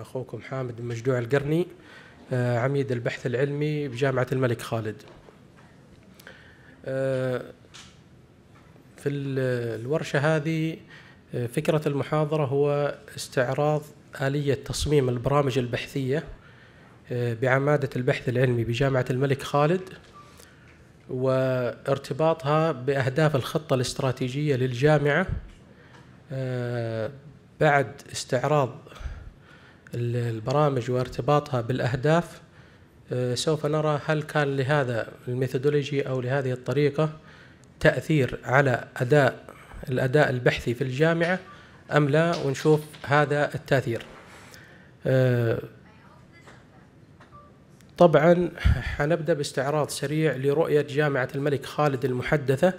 أخوكم حامد بن مجدوع القرني آه، عميد البحث العلمي بجامعة الملك خالد آه، في الورشة هذه آه، فكرة المحاضرة هو استعراض آلية تصميم البرامج البحثية بعمادة البحث العلمي بجامعة الملك خالد وارتباطها بأهداف الخطة الاستراتيجية للجامعة بعد استعراض البرامج وارتباطها بالاهداف آه، سوف نرى هل كان لهذا الميثودولوجي او لهذه الطريقه تاثير على اداء الاداء البحثي في الجامعه ام لا ونشوف هذا التاثير. آه، طبعا حنبدا باستعراض سريع لرؤيه جامعه الملك خالد المحدثه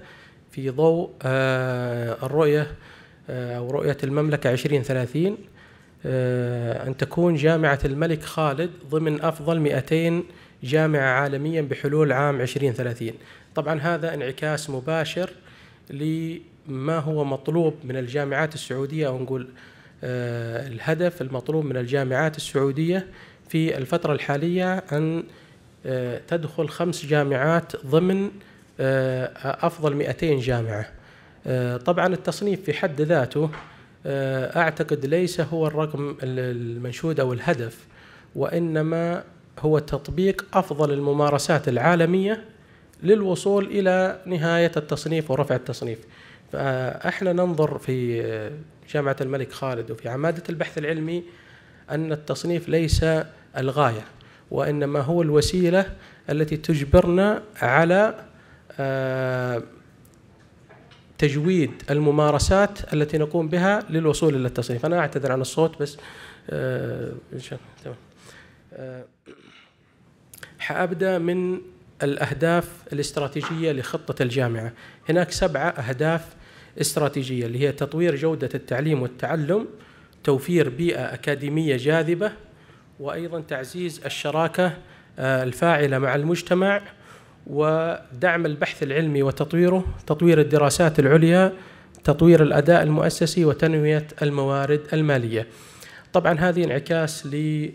في ضوء آه، الرؤيه او رؤيه المملكه 2030 آه، أن تكون جامعة الملك خالد ضمن أفضل 200 جامعة عالميا بحلول عام 2030 طبعا هذا انعكاس مباشر لما هو مطلوب من الجامعات السعودية أو نقول آه، الهدف المطلوب من الجامعات السعودية في الفترة الحالية أن آه، تدخل خمس جامعات ضمن أفضل 200 جامعة طبعا التصنيف في حد ذاته آه، اعتقد ليس هو الرقم المنشود او الهدف وانما هو تطبيق افضل الممارسات العالميه للوصول الى نهايه التصنيف ورفع التصنيف. فاحنا ننظر في جامعه الملك خالد وفي عماده البحث العلمي ان التصنيف ليس الغايه وانما هو الوسيله التي تجبرنا على آه، تجويد الممارسات التي نقوم بها للوصول الى التصنيف انا اعتذر عن الصوت بس آه، ان شاء الله تمام آه، حابدا من الاهداف الاستراتيجيه لخطه الجامعه هناك سبعه اهداف استراتيجيه اللي هي تطوير جوده التعليم والتعلم توفير بيئه اكاديميه جاذبه وايضا تعزيز الشراكه آه، الفاعله مع المجتمع ودعم البحث العلمي وتطويره تطوير الدراسات العليا تطوير الأداء المؤسسي وتنمية الموارد المالية طبعا هذه انعكاس لدور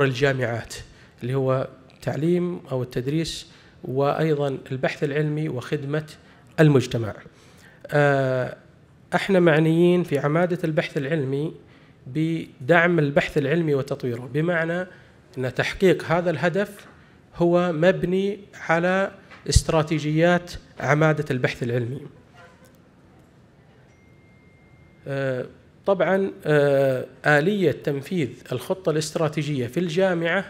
آه، الجامعات اللي هو التعليم أو التدريس وأيضا البحث العلمي وخدمة المجتمع آه، احنا معنيين في عمادة البحث العلمي بدعم البحث العلمي وتطويره بمعنى أن تحقيق هذا الهدف هو مبني على استراتيجيات عماده البحث العلمي. آه، طبعا آه، اليه تنفيذ الخطه الاستراتيجيه في الجامعه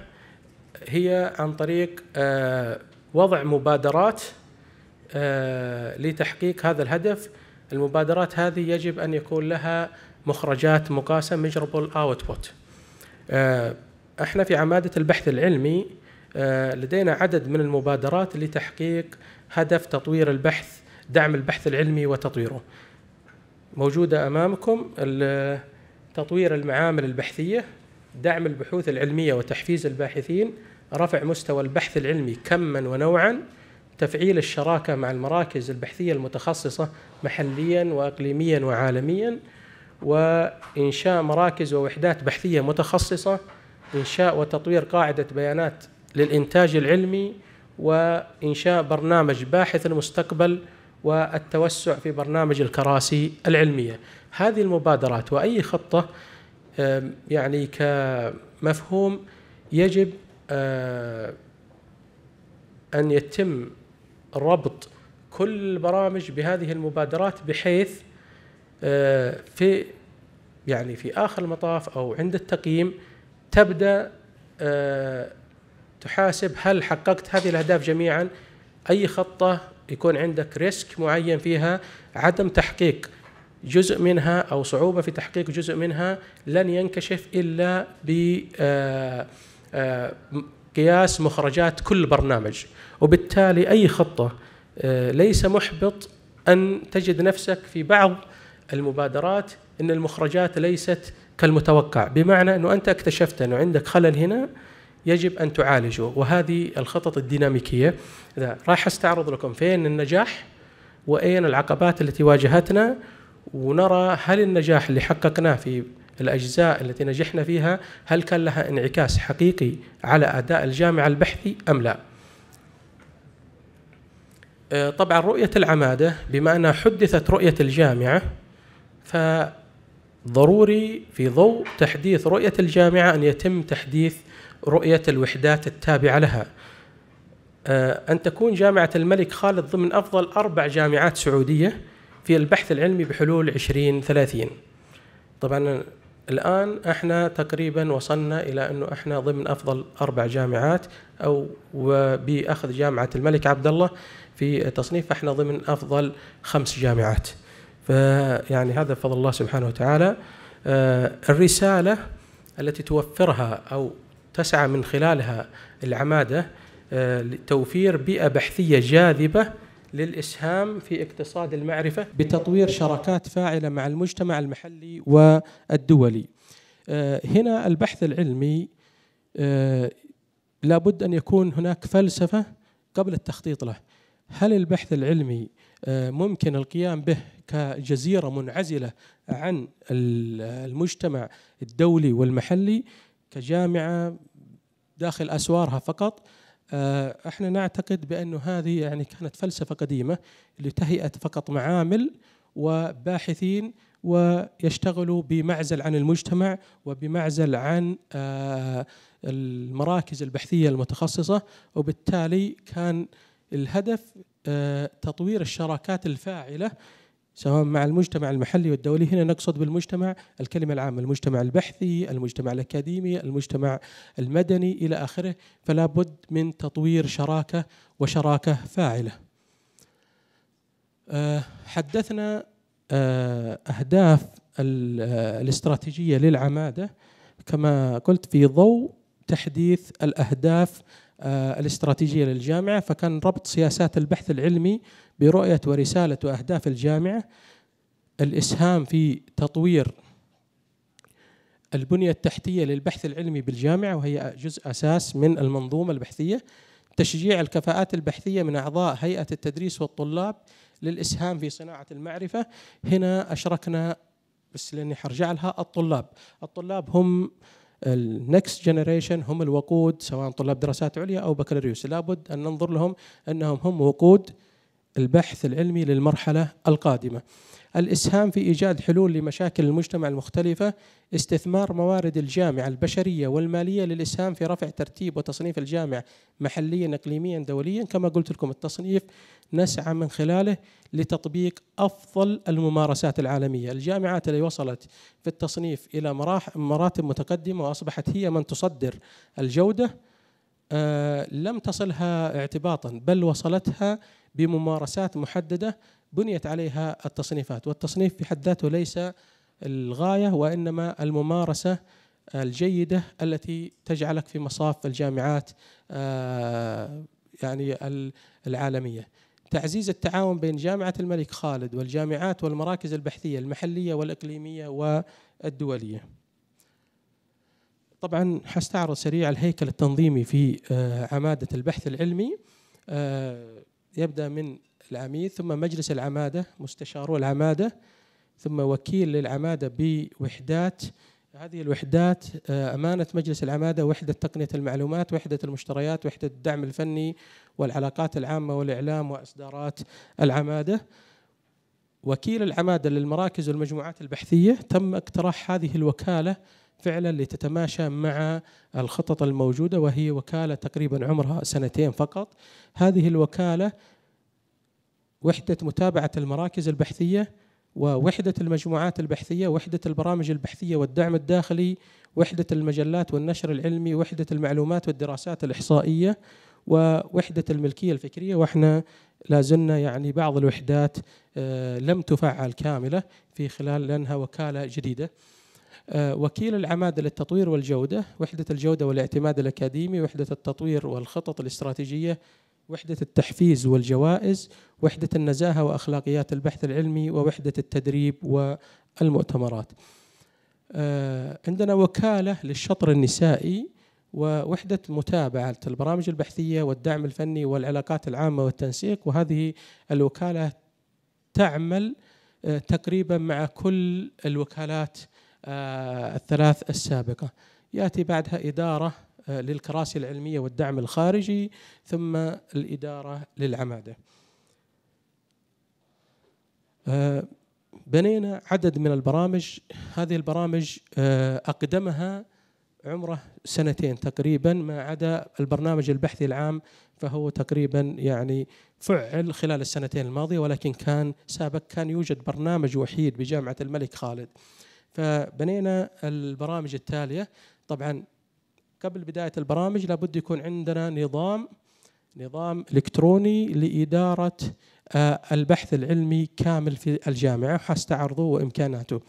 هي عن طريق آه، وضع مبادرات لتحقيق هذا الهدف المبادرات هذه يجب أن يكون لها مخرجات مقاسة measurable output احنا في عمادة البحث العلمي آه، لدينا عدد من المبادرات لتحقيق هدف تطوير البحث دعم البحث العلمي وتطويره موجودة أمامكم تطوير المعامل البحثية دعم البحوث العلمية وتحفيز الباحثين رفع مستوى البحث العلمي كما ونوعا تفعيل الشراكة مع المراكز البحثية المتخصصة محليا وأقليميا وعالميا وإنشاء مراكز ووحدات بحثية متخصصة إنشاء وتطوير قاعدة بيانات للإنتاج العلمي وإنشاء برنامج باحث المستقبل والتوسع في برنامج الكراسي العلمية هذه المبادرات وأي خطة يعني كمفهوم يجب أن يتم ربط كل البرامج بهذه المبادرات بحيث في يعني في آخر المطاف أو عند التقييم تبدأ تحاسب هل حققت هذه الاهداف جميعا اي خطه يكون عندك ريسك معين فيها عدم تحقيق جزء منها او صعوبه في تحقيق جزء منها لن ينكشف الا ب آه، آه، قياس مخرجات كل برنامج وبالتالي اي خطه آه، ليس محبط ان تجد نفسك في بعض المبادرات ان المخرجات ليست كالمتوقع بمعنى انه انت اكتشفت انه عندك خلل هنا يجب ان تعالجه وهذه الخطط الديناميكيه راح استعرض لكم فين النجاح واين العقبات التي واجهتنا ونرى هل النجاح اللي حققناه في الاجزاء التي نجحنا فيها هل كان لها انعكاس حقيقي على اداء الجامعه البحثي ام لا. آه، طبعا رؤيه العماده بما انها حدثت رؤيه الجامعه فضروري في ضوء تحديث رؤيه الجامعه ان يتم تحديث رؤية الوحدات التابعة لها آه، أن تكون جامعة الملك خالد ضمن أفضل أربع جامعات سعودية في البحث العلمي بحلول 2030 طبعا الآن احنا تقريبا وصلنا إلى أنه احنا ضمن أفضل أربع جامعات أو وبأخذ جامعة الملك عبد الله في تصنيف احنا ضمن أفضل خمس جامعات فيعني هذا بفضل الله سبحانه وتعالى آه، الرسالة التي توفرها أو تسعى من خلالها العماده آه، لتوفير بيئه بحثيه جاذبه للاسهام في اقتصاد المعرفه بتطوير شراكات فاعله مع المجتمع المحلي والدولي. آه، هنا البحث العلمي آه، لابد ان يكون هناك فلسفه قبل التخطيط له. هل البحث العلمي ممكن القيام به كجزيره منعزله عن المجتمع الدولي والمحلي كجامعه داخل اسوارها فقط آه، احنا نعتقد بانه هذه يعني كانت فلسفه قديمه لتهيئه فقط معامل وباحثين ويشتغلوا بمعزل عن المجتمع وبمعزل عن آه، المراكز البحثيه المتخصصه وبالتالي كان الهدف آه، تطوير الشراكات الفاعله سواء مع المجتمع المحلي والدولي هنا نقصد بالمجتمع الكلمة العامة المجتمع البحثي المجتمع الأكاديمي المجتمع المدني إلى آخره فلا بد من تطوير شراكة وشراكة فاعلة آه، حدثنا آه، أهداف آه، الاستراتيجية للعمادة كما قلت في ضوء تحديث الأهداف آه، الاستراتيجيه للجامعه فكان ربط سياسات البحث العلمي برؤيه ورساله واهداف الجامعه الاسهام في تطوير البنيه التحتيه للبحث العلمي بالجامعه وهي جزء اساس من المنظومه البحثيه تشجيع الكفاءات البحثيه من اعضاء هيئه التدريس والطلاب للاسهام في صناعه المعرفه هنا اشركنا بس لاني حرجع لها الطلاب الطلاب هم النكست جنريشن هم الوقود سواء طلاب دراسات عليا او بكالوريوس لابد ان ننظر لهم انهم هم وقود البحث العلمي للمرحله القادمه الاسهام في ايجاد حلول لمشاكل المجتمع المختلفه استثمار موارد الجامعه البشريه والماليه للاسهام في رفع ترتيب وتصنيف الجامعه محليا اقليميا دوليا كما قلت لكم التصنيف نسعى من خلاله لتطبيق افضل الممارسات العالميه، الجامعات اللي وصلت في التصنيف الى مراحل مراتب متقدمه واصبحت هي من تصدر الجوده آه، لم تصلها اعتباطا بل وصلتها بممارسات محدده بنيت عليها التصنيفات، والتصنيف في حد ذاته ليس الغايه وانما الممارسه الجيده التي تجعلك في مصاف الجامعات آه، يعني العالميه. تعزيز التعاون بين جامعة الملك خالد والجامعات والمراكز البحثية المحلية والإقليمية والدولية طبعا حستعرض سريع الهيكل التنظيمي في آه، عمادة البحث العلمي آه، يبدأ من العميد ثم مجلس العمادة مستشارو العمادة ثم وكيل للعمادة بوحدات هذه الوحدات آه، أمانة مجلس العمادة وحدة تقنية المعلومات وحدة المشتريات وحدة الدعم الفني والعلاقات العامة والإعلام وإصدارات العمادة وكيل العمادة للمراكز والمجموعات البحثية تم اقتراح هذه الوكالة فعلا لتتماشى مع الخطط الموجودة وهي وكالة تقريبا عمرها سنتين فقط هذه الوكالة وحدة متابعة المراكز البحثية ووحدة المجموعات البحثية وحدة البرامج البحثية والدعم الداخلي وحدة المجلات والنشر العلمي وحدة المعلومات والدراسات الإحصائية ووحدة الملكية الفكرية وإحنا لازلنا يعني بعض الوحدات آه، لم تفعل كاملة في خلال لأنها وكالة جديدة آه، وكيل العمادة للتطوير والجودة وحدة الجودة والاعتماد الأكاديمي وحدة التطوير والخطط الاستراتيجية وحدة التحفيز والجوائز وحدة النزاهة وأخلاقيات البحث العلمي ووحدة التدريب والمؤتمرات آه، عندنا وكالة للشطر النسائي ووحدة متابعة البرامج البحثية والدعم الفني والعلاقات العامة والتنسيق وهذه الوكالة تعمل آه، تقريبا مع كل الوكالات آه، الثلاث السابقة يأتي بعدها إدارة آه، للكراسي العلمية والدعم الخارجي ثم الإدارة للعمادة آه، بنينا عدد من البرامج هذه البرامج آه، أقدمها عمره سنتين تقريبا ما عدا البرنامج البحثي العام فهو تقريبا يعني فعل خلال السنتين الماضية ولكن كان سابق كان يوجد برنامج وحيد بجامعة الملك خالد فبنينا البرامج التالية طبعا قبل بدايه البرامج لابد يكون عندنا نظام نظام الكتروني لاداره آه، البحث العلمي كامل في الجامعه حستعرضه وامكاناته.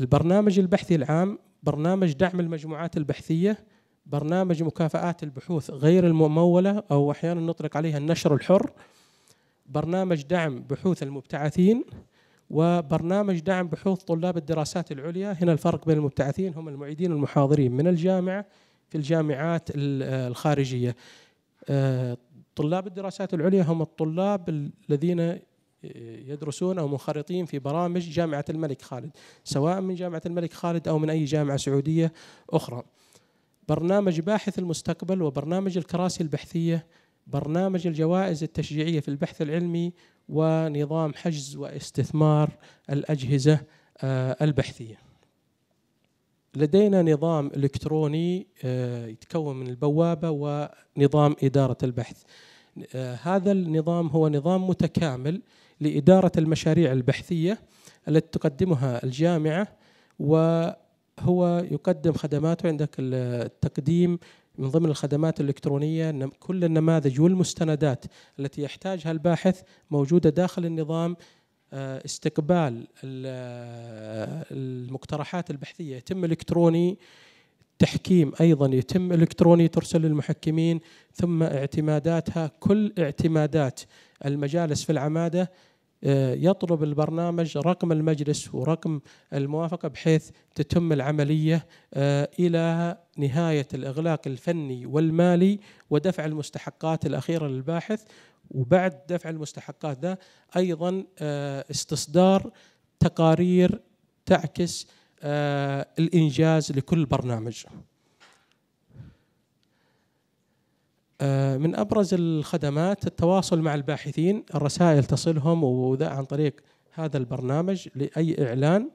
البرنامج البحثي العام، برنامج دعم المجموعات البحثيه، برنامج مكافآت البحوث غير المموله او احيانا نطلق عليها النشر الحر، برنامج دعم بحوث المبتعثين، وبرنامج دعم بحوث طلاب الدراسات العليا هنا الفرق بين المبتعثين هم المعيدين المحاضرين من الجامعة في الجامعات الخارجية آه، طلاب الدراسات العليا هم الطلاب الذين يدرسون او منخرطين في برامج جامعه الملك خالد سواء من جامعه الملك خالد او من اي جامعه سعوديه اخرى. برنامج باحث المستقبل وبرنامج الكراسي البحثيه، برنامج الجوائز التشجيعيه في البحث العلمي ونظام حجز واستثمار الأجهزة آه، البحثية لدينا نظام إلكتروني آه، يتكون من البوابة ونظام إدارة البحث آه، هذا النظام هو نظام متكامل لإدارة المشاريع البحثية التي تقدمها الجامعة وهو يقدم خدماته عندك التقديم من ضمن الخدمات الإلكترونية كل النماذج والمستندات التي يحتاجها الباحث موجودة داخل النظام آه، استقبال آه، المقترحات البحثية يتم إلكتروني التحكيم ايضا يتم الكتروني ترسل للمحكمين ثم اعتماداتها كل اعتمادات المجالس في العماده آه، يطلب البرنامج رقم المجلس ورقم الموافقة بحيث تتم العملية آه، إلى نهاية الإغلاق الفني والمالي ودفع المستحقات الأخيرة للباحث وبعد دفع المستحقات ده أيضا آه، استصدار تقارير تعكس الإنجاز لكل برنامج آه، من ابرز الخدمات التواصل مع الباحثين الرسائل تصلهم وذا عن طريق هذا البرنامج لاي اعلان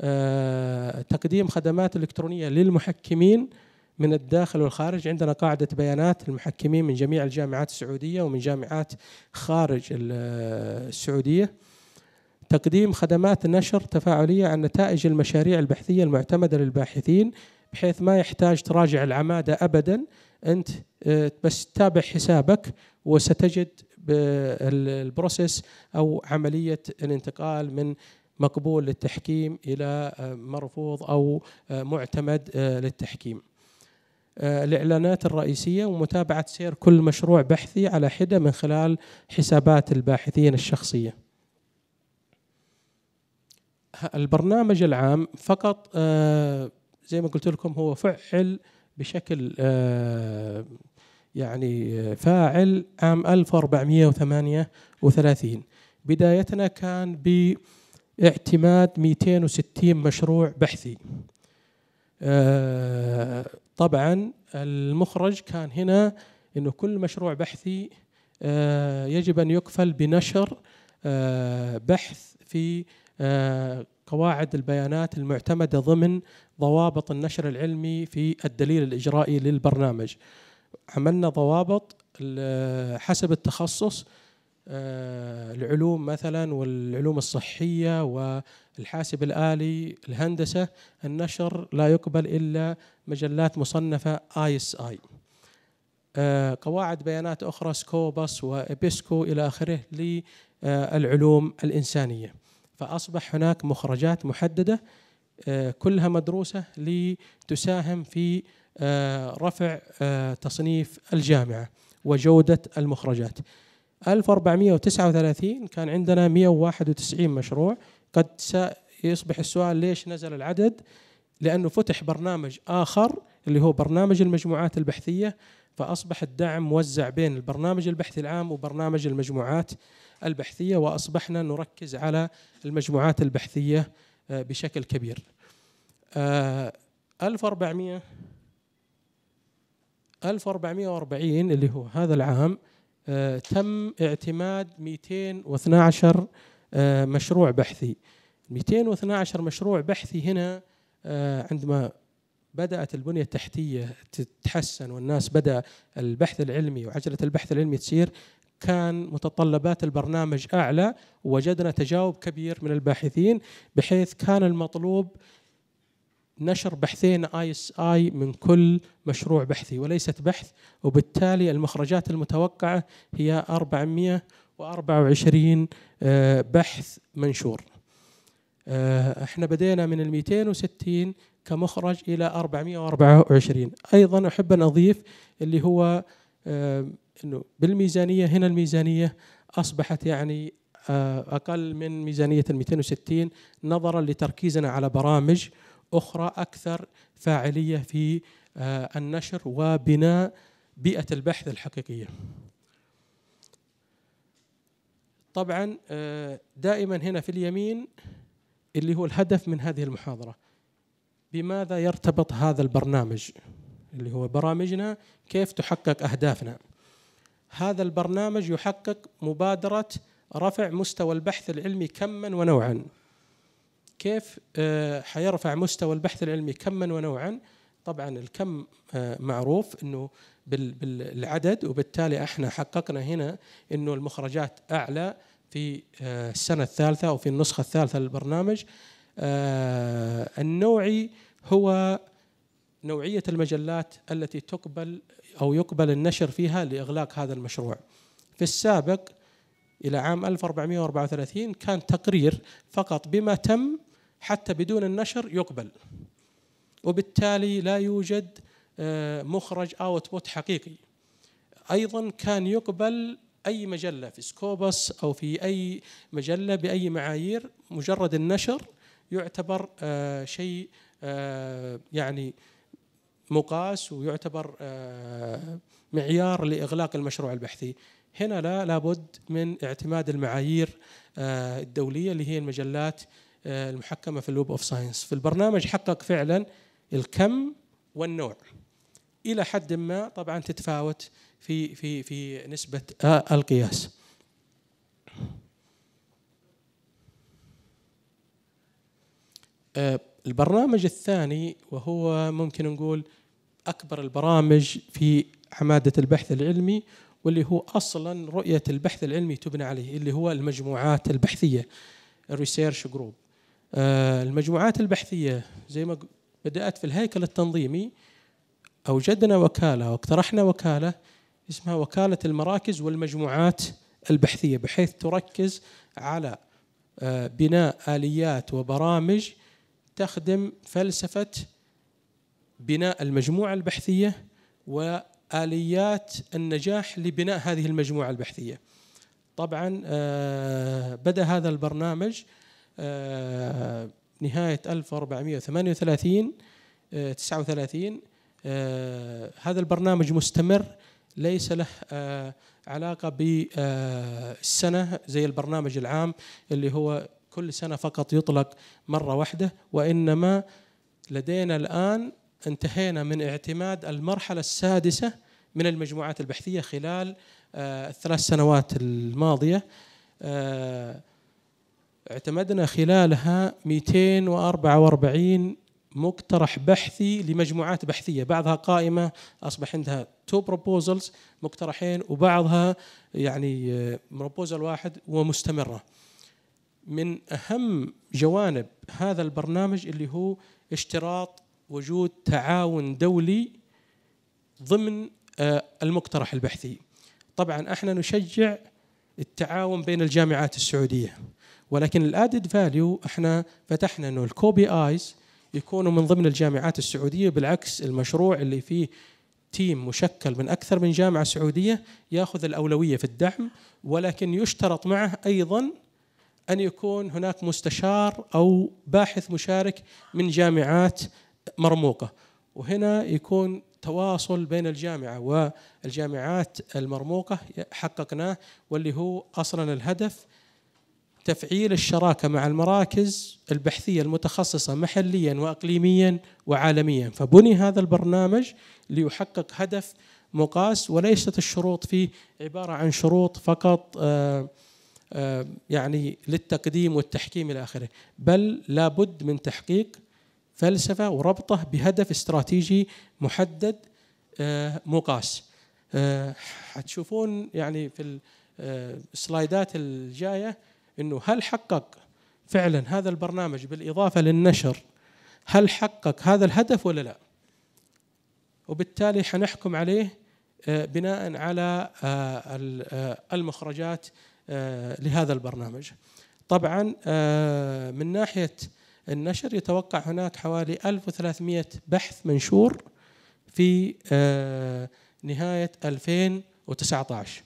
آه، تقديم خدمات الكترونيه للمحكمين من الداخل والخارج عندنا قاعده بيانات المحكمين من جميع الجامعات السعوديه ومن جامعات خارج آه، السعوديه تقديم خدمات نشر تفاعليه عن نتائج المشاريع البحثيه المعتمده للباحثين بحيث ما يحتاج تراجع العماده ابدا انت آه، بس تتابع حسابك وستجد البروسيس او عمليه الانتقال من مقبول للتحكيم الى آه، مرفوض او آه، معتمد للتحكيم. الاعلانات الرئيسيه ومتابعه سير كل مشروع بحثي على حده من خلال حسابات الباحثين الشخصيه. البرنامج العام فقط زي ما قلت لكم هو فعل بشكل آه، يعني آه، فاعل عام 1438 بدايتنا كان باعتماد 260 مشروع بحثي آه، طبعا المخرج كان هنا انه كل مشروع بحثي يجب ان يكفل بنشر بحث في قواعد البيانات المعتمده ضمن ضوابط النشر العلمي في الدليل الاجرائي للبرنامج. عملنا ضوابط حسب التخصص آه، العلوم مثلا والعلوم الصحيه والحاسب الالي الهندسه النشر لا يقبل الا مجلات مصنفه اي اس اي. آه، قواعد بيانات اخرى سكوبس وابيسكو الى اخره للعلوم الانسانيه. فأصبح هناك مخرجات محددة آه، كلها مدروسة لتساهم في آه، رفع آه، تصنيف الجامعة وجودة المخرجات 1439 كان عندنا 191 مشروع قد يصبح السؤال ليش نزل العدد لأنه فتح برنامج آخر اللي هو برنامج المجموعات البحثية فأصبح الدعم موزع بين البرنامج البحثي العام وبرنامج المجموعات البحثيه واصبحنا نركز على المجموعات البحثيه آه، بشكل كبير. 1400 آه، 1440 اللي هو هذا العام آه، تم اعتماد 212 مشروع بحثي 212 مشروع بحثي هنا عندما بدأت البنية التحتية تتحسن والناس بدأ البحث العلمي وعجلة البحث العلمي تسير كان متطلبات البرنامج اعلى ووجدنا تجاوب كبير من الباحثين بحيث كان المطلوب نشر بحثين اي اس اي من كل مشروع بحثي وليست بحث وبالتالي المخرجات المتوقعه هي 424 آه، بحث منشور آه، احنا بدينا من ال 260 كمخرج الى 424 ايضا احب ان اضيف اللي هو آه، انه بالميزانيه هنا الميزانيه اصبحت يعني آه، اقل من ميزانيه ال 260 نظرا لتركيزنا على برامج اخرى اكثر فاعليه في آه، النشر وبناء بيئه البحث الحقيقيه. طبعا آه، دائما هنا في اليمين اللي هو الهدف من هذه المحاضره بماذا يرتبط هذا البرنامج اللي هو برامجنا كيف تحقق اهدافنا هذا البرنامج يحقق مبادرة رفع مستوى البحث العلمي كما ونوعا كيف آه، حيرفع مستوى البحث العلمي كما ونوعا طبعا الكم آه، معروف انه بالعدد وبالتالي احنا حققنا هنا انه المخرجات اعلى في آه، السنه الثالثه او في النسخه الثالثه للبرنامج النوعي هو نوعيه المجلات التي تقبل أو يقبل النشر فيها لإغلاق هذا المشروع في السابق إلى عام 1434 كان تقرير فقط بما تم حتى بدون النشر يقبل وبالتالي لا يوجد آه، مخرج اوتبوت حقيقي ايضا كان يقبل اي مجله في سكوبس او في اي مجله باي معايير مجرد النشر يعتبر آه، شيء آه، يعني مقاس ويعتبر آه، معيار لاغلاق المشروع البحثي هنا لا لابد من اعتماد المعايير آه، الدوليه اللي هي المجلات آه، المحكمه في الويب اوف ساينس فالبرنامج حقق فعلا الكم والنوع الى حد ما طبعا تتفاوت في في في نسبه القياس البرنامج الثاني وهو ممكن نقول أكبر البرامج في عمادة البحث العلمي واللي هو أصلا رؤية البحث العلمي تبنى عليه اللي هو المجموعات البحثية الريسيرش جروب آه، المجموعات البحثية زي ما بدأت في الهيكل التنظيمي أوجدنا وكالة واقترحنا وكالة اسمها وكالة المراكز والمجموعات البحثية بحيث تركز على آه، بناء آليات وبرامج تخدم فلسفة بناء المجموعه البحثيه واليات النجاح لبناء هذه المجموعه البحثيه. طبعا آه، بدا هذا البرنامج آه، نهايه 1438 39 آه، هذا البرنامج مستمر ليس له علاقه بالسنه زي البرنامج العام اللي هو كل سنه فقط يطلق مره واحده وانما لدينا الان انتهينا من اعتماد المرحلة السادسة من المجموعات البحثية خلال آه، الثلاث سنوات الماضية آه، اعتمدنا خلالها 244 مقترح بحثي لمجموعات بحثية بعضها قائمة أصبح عندها تو بروبوزلز مقترحين وبعضها يعني بروبوزل آه، واحد ومستمرة من أهم جوانب هذا البرنامج اللي هو اشتراط وجود تعاون دولي ضمن آه، المقترح البحثي طبعا احنا نشجع التعاون بين الجامعات السعوديه ولكن الادد فاليو احنا فتحنا انه الكوبي ايز يكونوا من ضمن الجامعات السعوديه بالعكس المشروع اللي فيه تيم مشكل من اكثر من جامعه سعوديه ياخذ الاولويه في الدعم ولكن يشترط معه ايضا ان يكون هناك مستشار او باحث مشارك من جامعات مرموقه وهنا يكون تواصل بين الجامعه والجامعات المرموقه حققناه واللي هو اصلا الهدف تفعيل الشراكه مع المراكز البحثيه المتخصصه محليا واقليميا وعالميا فبني هذا البرنامج ليحقق هدف مقاس وليست الشروط فيه عباره عن شروط فقط آه، آه، يعني للتقديم والتحكيم الى اخره بل لابد من تحقيق فلسفة وربطه بهدف استراتيجي محدد آه، مقاس آه، حتشوفون يعني في السلايدات آه، الجاية أنه هل حقق فعلا هذا البرنامج بالإضافة للنشر هل حقق هذا الهدف ولا لا وبالتالي حنحكم عليه بناء على المخرجات لهذا البرنامج طبعا من ناحيه النشر يتوقع هناك حوالي 1300 بحث منشور في آه، نهاية 2019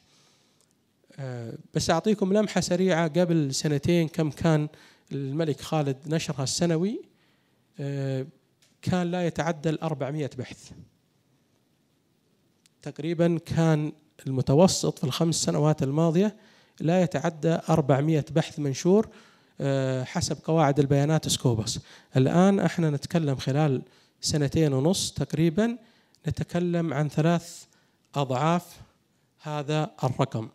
آه، بس أعطيكم لمحة سريعة قبل سنتين كم كان الملك خالد نشرها السنوي آه، كان لا يتعدى ال 400 بحث تقريبا كان المتوسط في الخمس سنوات الماضية لا يتعدى 400 بحث منشور آه، حسب قواعد البيانات سكوبس الآن احنا نتكلم خلال سنتين ونص تقريبا نتكلم عن ثلاث أضعاف هذا الرقم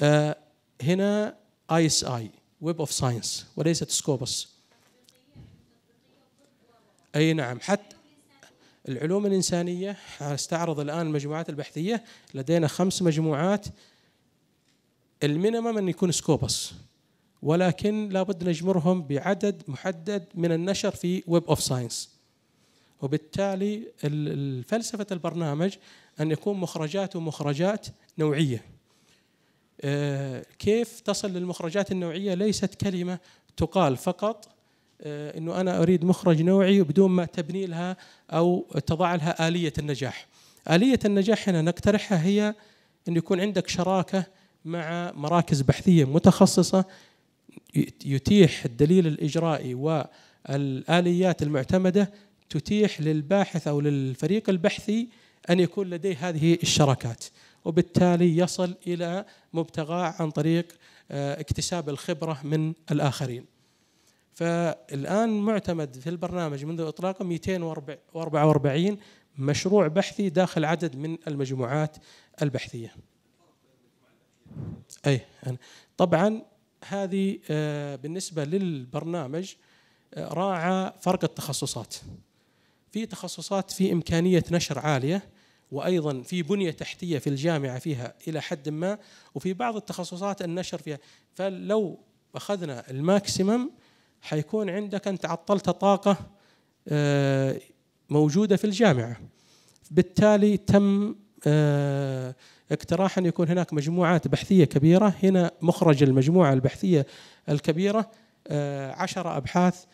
آه، هنا اي اس اي ويب اوف ساينس وليست سكوبس اي نعم حتى العلوم الانسانيه استعرض الان المجموعات البحثيه لدينا خمس مجموعات المينيمم أن يكون سكوبس ولكن لابد نجمرهم بعدد محدد من النشر في ويب اوف ساينس وبالتالي فلسفة البرنامج أن يكون مخرجات ومخرجات نوعية آه، كيف تصل للمخرجات النوعية ليست كلمة تقال فقط آه، أنه أنا أريد مخرج نوعي بدون ما تبني لها أو تضع لها آلية النجاح آلية النجاح هنا نقترحها هي أن يكون عندك شراكة مع مراكز بحثيه متخصصه يتيح الدليل الاجرائي والاليات المعتمده تتيح للباحث او للفريق البحثي ان يكون لديه هذه الشراكات وبالتالي يصل الى مبتغاه عن طريق آه، اكتساب الخبره من الاخرين. فالان معتمد في البرنامج منذ اطلاقه 244 مشروع بحثي داخل عدد من المجموعات البحثيه. اي طبعا هذه آه، بالنسبه للبرنامج آه، راعى فرق التخصصات في تخصصات في امكانيه نشر عاليه وايضا في بنيه تحتيه في الجامعه فيها الى حد ما وفي بعض التخصصات النشر فيها فلو اخذنا الماكسيمم حيكون عندك انت عطلت طاقه آه، موجوده في الجامعه بالتالي تم آه، اقتراح أن يكون هناك مجموعات بحثية كبيرة هنا مخرج المجموعة البحثية الكبيرة آه، عشر أبحاث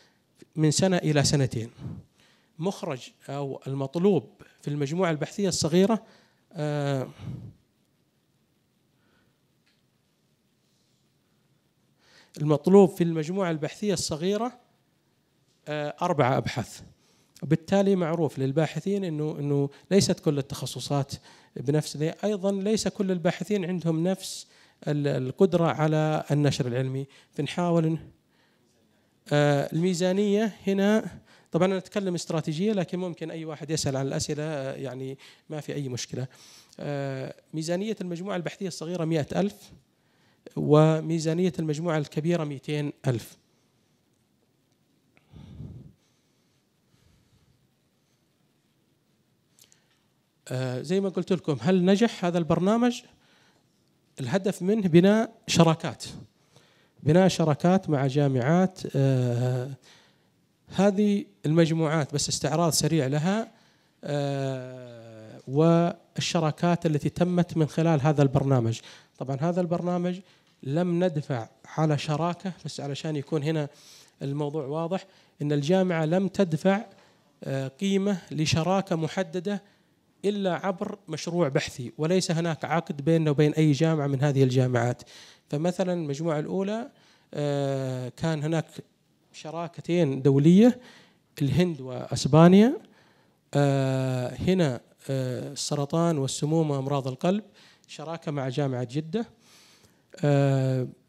من سنة إلى سنتين مخرج أو المطلوب في المجموعة البحثية الصغيرة آه، المطلوب في المجموعة البحثية الصغيرة أربعة أبحاث وبالتالي معروف للباحثين انه انه ليست كل التخصصات بنفس ايضا ليس كل الباحثين عندهم نفس القدره على النشر العلمي فنحاول آه، الميزانيه هنا طبعا انا اتكلم استراتيجيه لكن ممكن اي واحد يسال عن الاسئله آه، يعني ما في اي مشكله آه، ميزانيه المجموعه البحثيه الصغيره 100000 وميزانيه المجموعه الكبيره 200000 آه، زي ما قلت لكم هل نجح هذا البرنامج الهدف منه بناء شراكات بناء شراكات مع جامعات آه، هذه المجموعات بس استعراض سريع لها آه، والشراكات التي تمت من خلال هذا البرنامج طبعا هذا البرنامج لم ندفع على شراكه بس علشان يكون هنا الموضوع واضح ان الجامعه لم تدفع قيمه لشراكه محدده إلا عبر مشروع بحثي وليس هناك عقد بيننا وبين أي جامعة من هذه الجامعات فمثلا المجموعة الأولى آه، كان هناك شراكتين دولية الهند وأسبانيا آه، هنا آه، السرطان والسموم وأمراض القلب شراكة مع جامعة جدة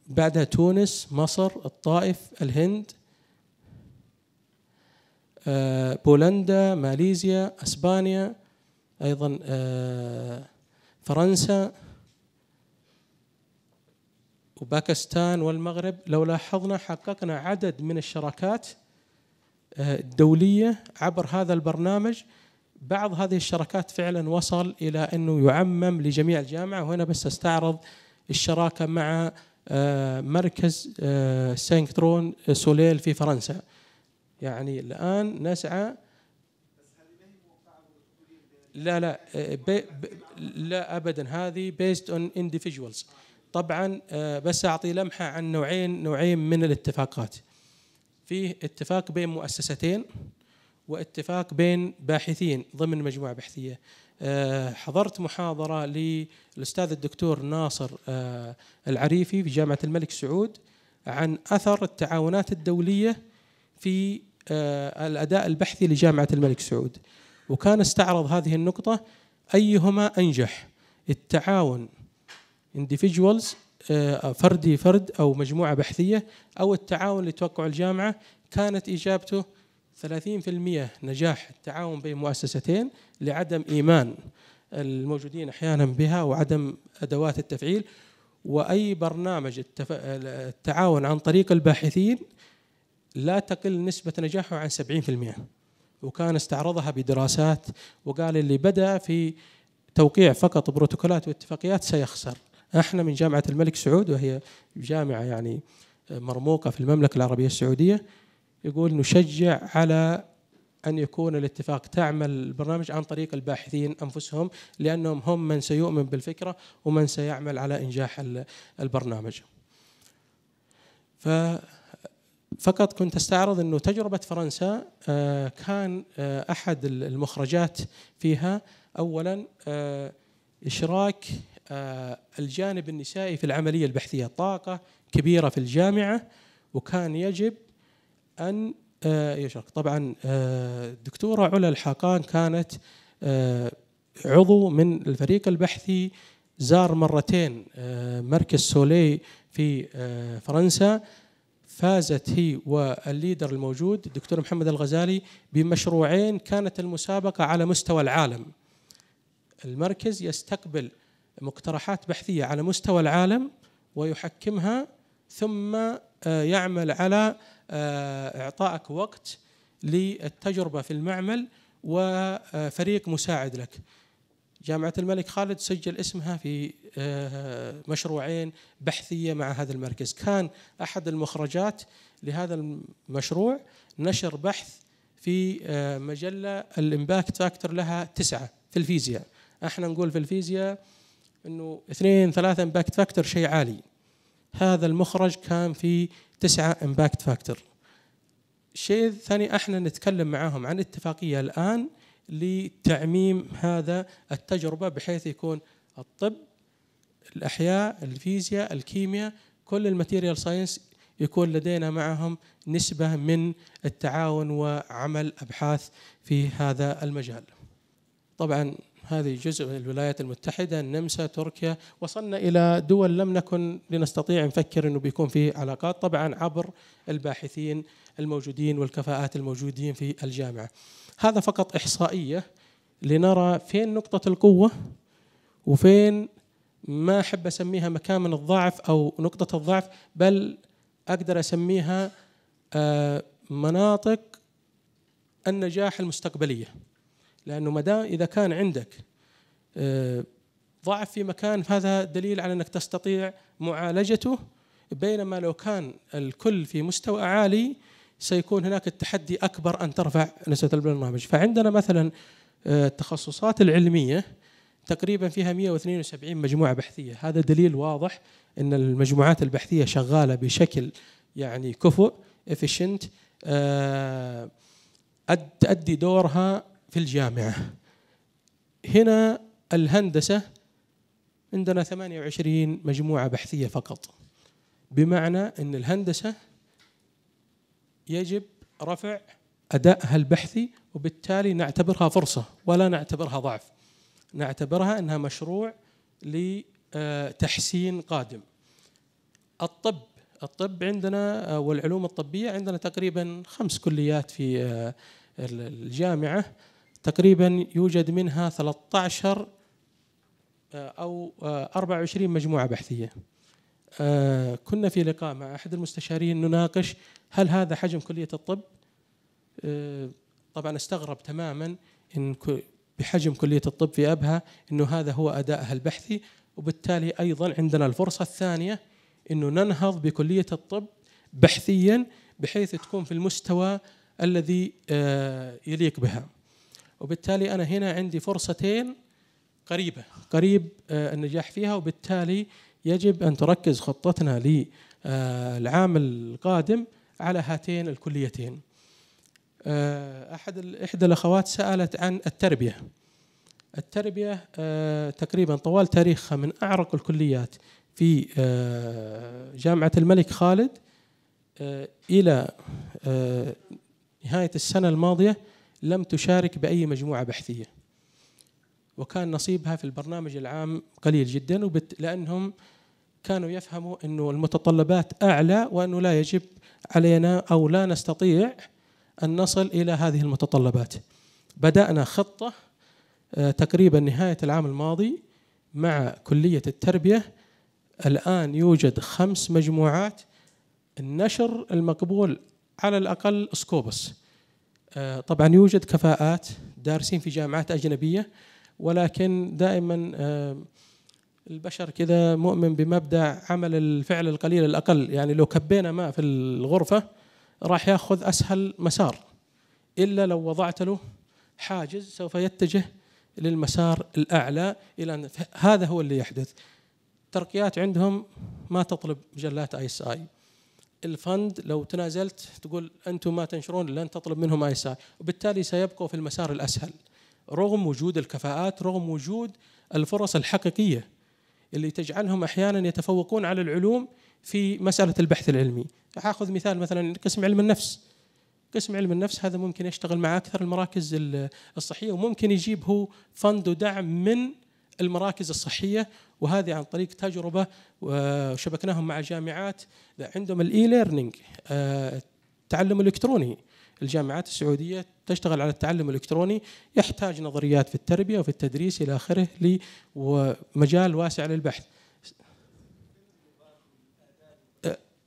بعدها تونس مصر الطائف الهند بولندا ماليزيا اسبانيا أيضا آه، فرنسا وباكستان والمغرب لو لاحظنا حققنا عدد من الشراكات آه، الدولية عبر هذا البرنامج بعض هذه الشراكات فعلا وصل إلى أنه يعمم لجميع الجامعة وهنا بس أستعرض الشراكة مع آه، مركز سينكترون سوليل في فرنسا يعني الآن نسعى لا لا آه، بي لا ابدا هذه بيست اون individuals طبعا آه، بس اعطي لمحه عن نوعين نوعين من الاتفاقات فيه اتفاق بين مؤسستين واتفاق بين باحثين ضمن مجموعه بحثيه آه، حضرت محاضره للاستاذ الدكتور ناصر العريفي في جامعه الملك سعود عن اثر التعاونات الدوليه في الاداء البحثي لجامعه الملك سعود وكان استعرض هذه النقطة أيهما أنجح التعاون individuals آه، فردي فرد أو مجموعة بحثية أو التعاون لتوقع الجامعة كانت إجابته 30% نجاح التعاون بين مؤسستين لعدم إيمان الموجودين أحيانا بها وعدم أدوات التفعيل وأي برنامج التعاون عن طريق الباحثين لا تقل نسبة نجاحه عن 70% وكان استعرضها بدراسات وقال اللي بدا في توقيع فقط بروتوكولات واتفاقيات سيخسر احنا من جامعه الملك سعود وهي جامعه يعني مرموقه في المملكه العربيه السعوديه يقول نشجع على أن يكون الاتفاق تعمل البرنامج عن طريق الباحثين أنفسهم لأنهم هم من سيؤمن بالفكرة ومن سيعمل على إنجاح البرنامج ف فقط كنت استعرض انه تجربه فرنسا آه، كان آه، احد المخرجات فيها اولا آه، اشراك الجانب النسائي في العمليه البحثيه طاقه كبيره في الجامعه وكان يجب ان يشرك طبعا الدكتوره علا الحاقان كانت عضو من الفريق البحثي زار مرتين مركز سولي في فرنسا فازت هي والليدر الموجود الدكتور محمد الغزالي بمشروعين كانت المسابقة على مستوى العالم المركز يستقبل مقترحات بحثية على مستوى العالم ويحكمها ثم آه، يعمل على آه، إعطائك وقت للتجربة في المعمل وفريق مساعد لك جامعة الملك خالد سجل اسمها في آه، مشروعين بحثية مع هذا المركز كان أحد المخرجات لهذا المشروع نشر بحث في آه، مجلة الإمباكت فاكتور لها تسعة في الفيزياء احنا نقول في الفيزياء انه اثنين ثلاثة امباكت فاكتور شيء عالي هذا المخرج كان في تسعة امباكت فاكتور الشيء الثاني احنا نتكلم معاهم عن اتفاقية الآن لتعميم هذا التجربة بحيث يكون الطب الأحياء الفيزياء الكيمياء كل الماتيريال ساينس يكون لدينا معهم نسبة من التعاون وعمل أبحاث في هذا المجال طبعا هذه جزء من الولايات المتحدة النمسا تركيا وصلنا إلى دول لم نكن لنستطيع نفكر أنه بيكون في علاقات طبعا عبر الباحثين الموجودين والكفاءات الموجودين في الجامعة هذا فقط إحصائية لنرى فين نقطة القوة وفين ما أحب أسميها مكامن الضعف أو نقطة الضعف بل أقدر أسميها آه، مناطق النجاح المستقبلية لأنه مدى إذا كان عندك آه، ضعف في مكان فهذا دليل على أنك تستطيع معالجته بينما لو كان الكل في مستوى عالي سيكون هناك التحدي أكبر أن ترفع نسبة البرنامج فعندنا مثلا آه، التخصصات العلمية تقريبا فيها 172 مجموعة بحثية هذا دليل واضح أن المجموعات البحثية شغالة بشكل يعني كفؤ افيشنت آه، تؤدي دورها في الجامعة هنا الهندسة عندنا 28 مجموعة بحثية فقط بمعنى أن الهندسة يجب رفع أدائها البحثي وبالتالي نعتبرها فرصة ولا نعتبرها ضعف نعتبرها أنها مشروع لتحسين قادم الطب الطب عندنا والعلوم الطبية عندنا تقريبا خمس كليات في آه، الجامعة تقريبا يوجد منها 13 آه، أو 24 آه، مجموعة بحثية آه، كنا في لقاء مع احد المستشارين نناقش هل هذا حجم كليه الطب؟ آه، طبعا استغرب تماما ان بحجم كليه الطب في ابها انه هذا هو ادائها البحثي وبالتالي ايضا عندنا الفرصه الثانيه انه ننهض بكليه الطب بحثيا بحيث تكون في المستوى الذي آه، يليق بها. وبالتالي انا هنا عندي فرصتين قريبه قريب النجاح فيها وبالتالي يجب أن تركز خطتنا للعام آه، القادم على هاتين الكليتين آه، أحد إحدى الأخوات سألت عن التربية التربية آه، تقريبا طوال تاريخها من أعرق الكليات في جامعة الملك خالد إلى نهاية السنة الماضية لم تشارك بأي مجموعة بحثية وكان نصيبها في البرنامج العام قليل جدا وبت لانهم كانوا يفهموا انه المتطلبات اعلى وانه لا يجب علينا او لا نستطيع ان نصل الى هذه المتطلبات. بدانا خطه آه، تقريبا نهايه العام الماضي مع كليه التربيه الان يوجد خمس مجموعات النشر المقبول على الاقل سكوبس. آه، طبعا يوجد كفاءات دارسين في جامعات اجنبيه ولكن دائما البشر كذا مؤمن بمبدا عمل الفعل القليل الاقل يعني لو كبينا ماء في الغرفه راح ياخذ اسهل مسار الا لو وضعت له حاجز سوف يتجه للمسار الاعلى الى أن هذا هو اللي يحدث ترقيات عندهم ما تطلب مجلات اي اس اي الفند لو تنازلت تقول انتم ما تنشرون لن تطلب منهم اي اس اي وبالتالي سيبقوا في المسار الاسهل رغم وجود الكفاءات رغم وجود الفرص الحقيقيه اللي تجعلهم احيانا يتفوقون على العلوم في مساله البحث العلمي أخذ مثال مثلا قسم علم النفس قسم علم النفس هذا ممكن يشتغل مع اكثر المراكز الصحيه وممكن يجيب هو فند ودعم من المراكز الصحيه وهذه عن طريق تجربه وشبكناهم آه، مع جامعات عندهم الاي ليرنينج التعلم آه، الالكتروني الجامعات السعودية تشتغل على التعلم الإلكتروني يحتاج نظريات في التربية وفي التدريس إلى آخره ومجال واسع للبحث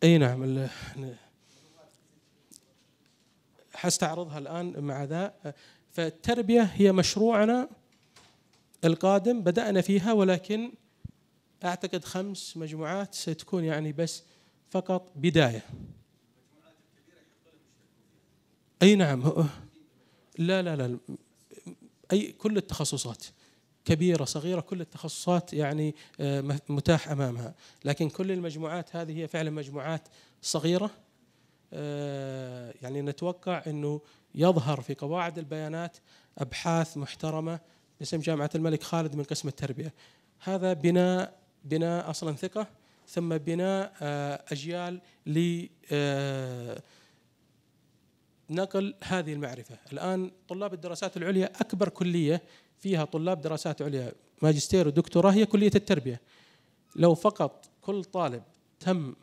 اي نعم حستعرضها الان مع ذا فالتربيه هي مشروعنا القادم بدانا فيها ولكن اعتقد خمس مجموعات ستكون يعني بس فقط بدايه اي نعم لا لا لا اي كل التخصصات كبيره صغيره كل التخصصات يعني آه، متاح امامها لكن كل المجموعات هذه هي فعلا مجموعات صغيره آه، يعني نتوقع انه يظهر في قواعد البيانات ابحاث محترمه باسم جامعه الملك خالد من قسم التربيه هذا بناء بناء اصلا ثقه ثم بناء آه، اجيال ل نقل هذه المعرفة الآن طلاب الدراسات العليا أكبر كلية فيها طلاب دراسات عليا ماجستير ودكتوراه هي كلية التربية لو فقط كل طالب تم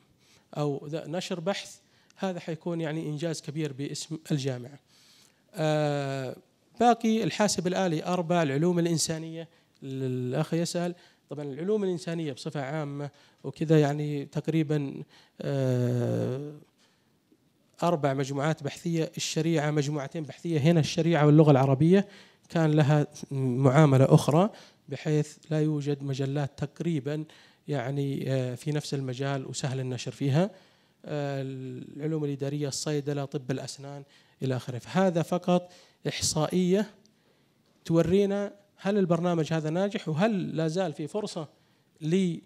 أو نشر بحث هذا حيكون يعني إنجاز كبير باسم الجامعة آه، باقي الحاسب الآلي أربع العلوم الإنسانية الأخ يسأل طبعا العلوم الإنسانية بصفة عامة وكذا يعني تقريبا آه أربع مجموعات بحثية الشريعة مجموعتين بحثية هنا الشريعة واللغة العربية كان لها معاملة أخرى بحيث لا يوجد مجلات تقريبا يعني آه، في نفس المجال وسهل النشر فيها آه، العلوم الإدارية الصيدلة طب الأسنان إلى آخره فهذا فقط إحصائية تورينا هل البرنامج هذا ناجح وهل لا زال في فرصة لتحسين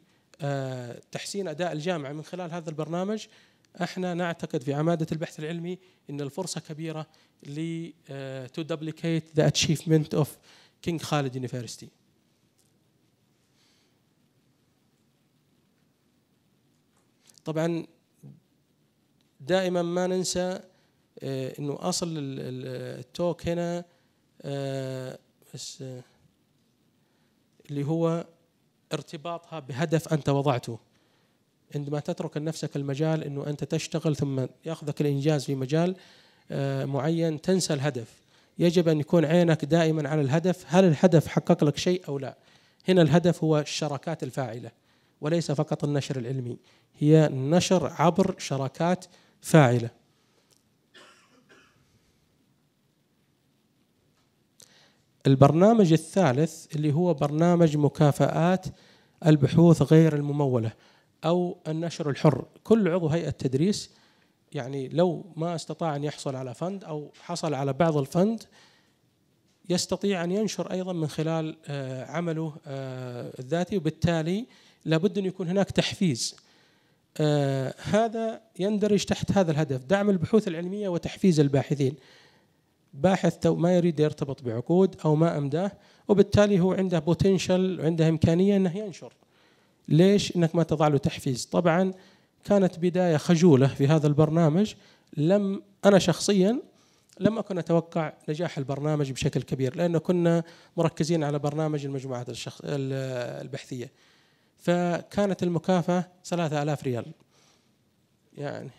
آه، أداء الجامعة من خلال هذا البرنامج احنا نعتقد في عماده البحث العلمي ان الفرصه كبيره ل تو دبليكيت ذا اتشيفمنت اوف كينج خالد يونيفرستي طبعا دائما ما ننسى آه، انه اصل التوك هنا آه، بس آه، اللي هو ارتباطها بهدف انت وضعته عندما تترك لنفسك المجال انه انت تشتغل ثم ياخذك الانجاز في مجال آه، معين تنسى الهدف يجب ان يكون عينك دائما على الهدف هل الهدف حقق لك شيء او لا هنا الهدف هو الشراكات الفاعله وليس فقط النشر العلمي هي نشر عبر شراكات فاعله البرنامج الثالث اللي هو برنامج مكافآت البحوث غير الممولة أو النشر الحر كل عضو هيئة تدريس يعني لو ما استطاع أن يحصل على فند أو حصل على بعض الفند يستطيع أن ينشر أيضا من خلال آه، عمله آه، الذاتي وبالتالي لابد أن يكون هناك تحفيز آه، هذا يندرج تحت هذا الهدف دعم البحوث العلمية وتحفيز الباحثين باحث ما يريد يرتبط بعقود أو ما أمداه وبالتالي هو عنده بوتنشل وعنده إمكانية أنه ينشر ليش انك ما تضع له تحفيز طبعا كانت بدايه خجوله في هذا البرنامج لم انا شخصيا لم اكن اتوقع نجاح البرنامج بشكل كبير لانه كنا مركزين على برنامج المجموعات الشخص البحثيه فكانت المكافاه 3000 ريال يعني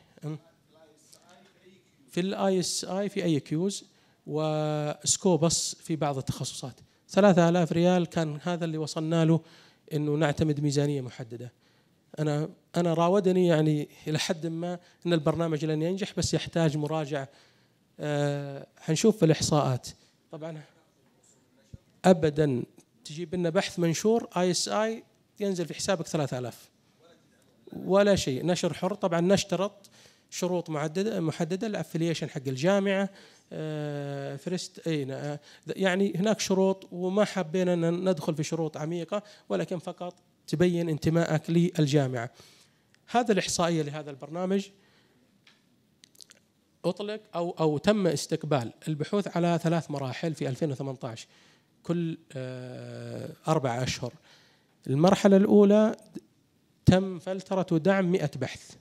في الاي اس اي في اي كيوز وسكوبس في بعض التخصصات 3000 ريال كان هذا اللي وصلنا له انه نعتمد ميزانيه محدده انا انا راودني يعني الى حد ما ان البرنامج لن ينجح بس يحتاج مراجعه آه هنشوف في الاحصاءات طبعا ابدا تجيب لنا بحث منشور اي اس اي ينزل في حسابك 3000 ولا شيء نشر حر طبعا نشترط شروط محدده محدده الافليشن حق الجامعه فرست اين يعني هناك شروط وما حبينا ان ندخل في شروط عميقه ولكن فقط تبين انتمائك للجامعه. هذا الاحصائيه لهذا البرنامج اطلق او او تم استقبال البحوث على ثلاث مراحل في 2018 كل آه، اربع اشهر. المرحله الاولى تم فلتره ودعم 100 بحث.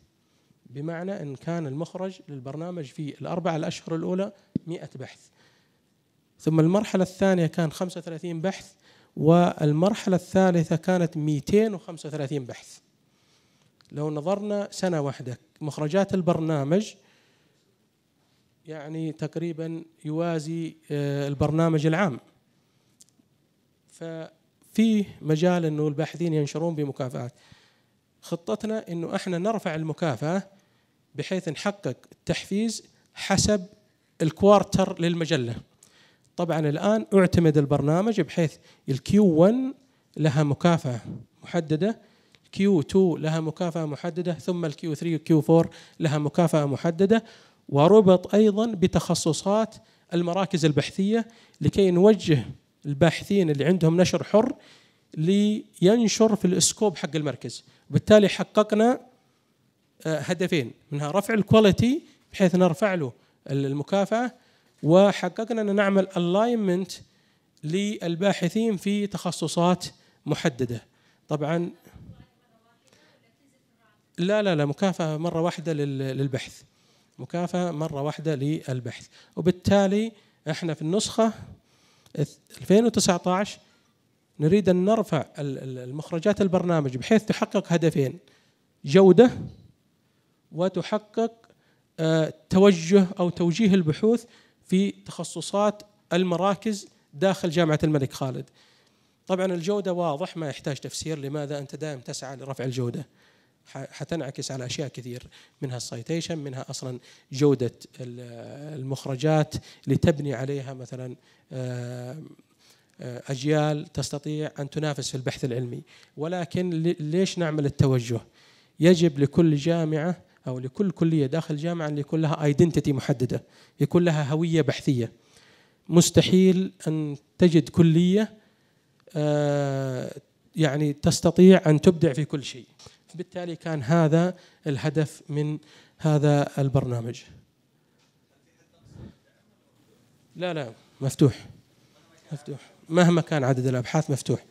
بمعنى ان كان المخرج للبرنامج في الاربع الاشهر الاولى 100 بحث ثم المرحله الثانيه كان 35 بحث والمرحله الثالثه كانت 235 بحث لو نظرنا سنه واحده مخرجات البرنامج يعني تقريبا يوازي آه، البرنامج العام ففيه مجال انه الباحثين ينشرون بمكافآت خطتنا انه احنا نرفع المكافاه بحيث نحقق التحفيز حسب الكوارتر للمجله. طبعا الان اعتمد البرنامج بحيث الكيو 1 لها مكافاه محدده كيو 2 لها مكافأة محددة ثم الكيو 3 وكيو 4 لها مكافأة محددة وربط أيضا بتخصصات المراكز البحثية لكي نوجه الباحثين اللي عندهم نشر حر لينشر في الاسكوب حق المركز وبالتالي حققنا آه، هدفين منها رفع الكواليتي بحيث نرفع له المكافاه وحققنا ان نعمل الاينمنت للباحثين في تخصصات محدده طبعا لا لا لا مكافاه مره واحده للبحث مكافاه مره واحده للبحث وبالتالي احنا في النسخه 2019 نريد ان نرفع المخرجات البرنامج بحيث تحقق هدفين جوده وتحقق آه، توجه او توجيه البحوث في تخصصات المراكز داخل جامعه الملك خالد. طبعا الجوده واضح ما يحتاج تفسير لماذا انت دائم تسعى لرفع الجوده. حتنعكس على اشياء كثير منها السيتيشن منها اصلا جوده المخرجات لتبني عليها مثلا آه، آه، اجيال تستطيع ان تنافس في البحث العلمي ولكن ليش نعمل التوجه؟ يجب لكل جامعه او لكل كليه داخل الجامعه اللي يكون لها ايدنتيتي محدده يكون لها هويه بحثيه مستحيل ان تجد كليه آه، يعني تستطيع ان تبدع في كل شيء بالتالي كان هذا الهدف من هذا البرنامج لا لا مفتوح مفتوح مهما كان عدد الابحاث مفتوح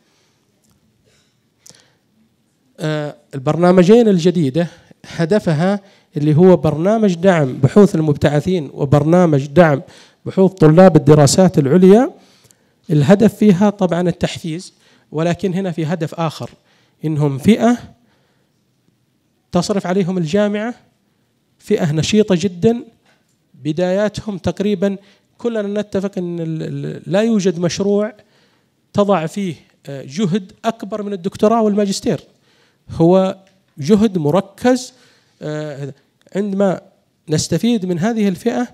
آه، البرنامجين الجديده هدفها اللي هو برنامج دعم بحوث المبتعثين وبرنامج دعم بحوث طلاب الدراسات العليا الهدف فيها طبعا التحفيز ولكن هنا في هدف آخر إنهم فئة تصرف عليهم الجامعة فئة نشيطة جدا بداياتهم تقريبا كلنا نتفق أن لا يوجد مشروع تضع فيه آه، جهد أكبر من الدكتوراه والماجستير هو جهد مركز آه، عندما نستفيد من هذه الفئة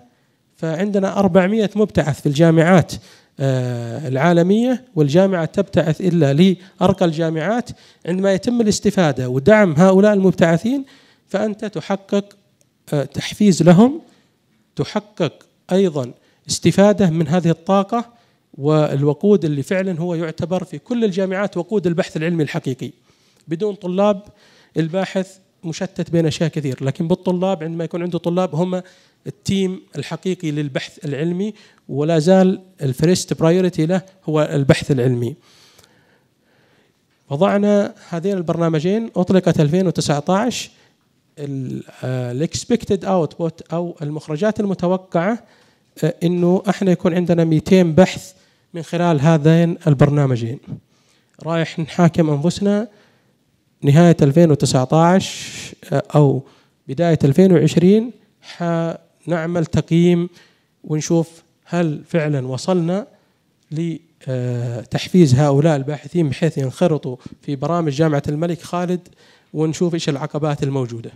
فعندنا 400 مبتعث في الجامعات آه، العالمية والجامعة تبتعث إلا لأرقى الجامعات عندما يتم الاستفادة ودعم هؤلاء المبتعثين فأنت تحقق آه، تحفيز لهم تحقق أيضا استفادة من هذه الطاقة والوقود اللي فعلا هو يعتبر في كل الجامعات وقود البحث العلمي الحقيقي بدون طلاب الباحث مشتت بين اشياء كثير لكن بالطلاب عندما يكون عنده طلاب هم التيم الحقيقي للبحث العلمي ولا زال الفريست برايورتي له هو البحث العلمي وضعنا هذين البرنامجين اطلقت 2019 الاكسبكتد اوتبوت او المخرجات المتوقعه آه، انه احنا يكون عندنا 200 بحث من خلال هذين البرنامجين رايح نحاكم انفسنا نهاية 2019 أو بداية 2020 حنعمل تقييم ونشوف هل فعلا وصلنا لتحفيز آه، هؤلاء الباحثين بحيث ينخرطوا في برامج جامعة الملك خالد ونشوف ايش العقبات الموجودة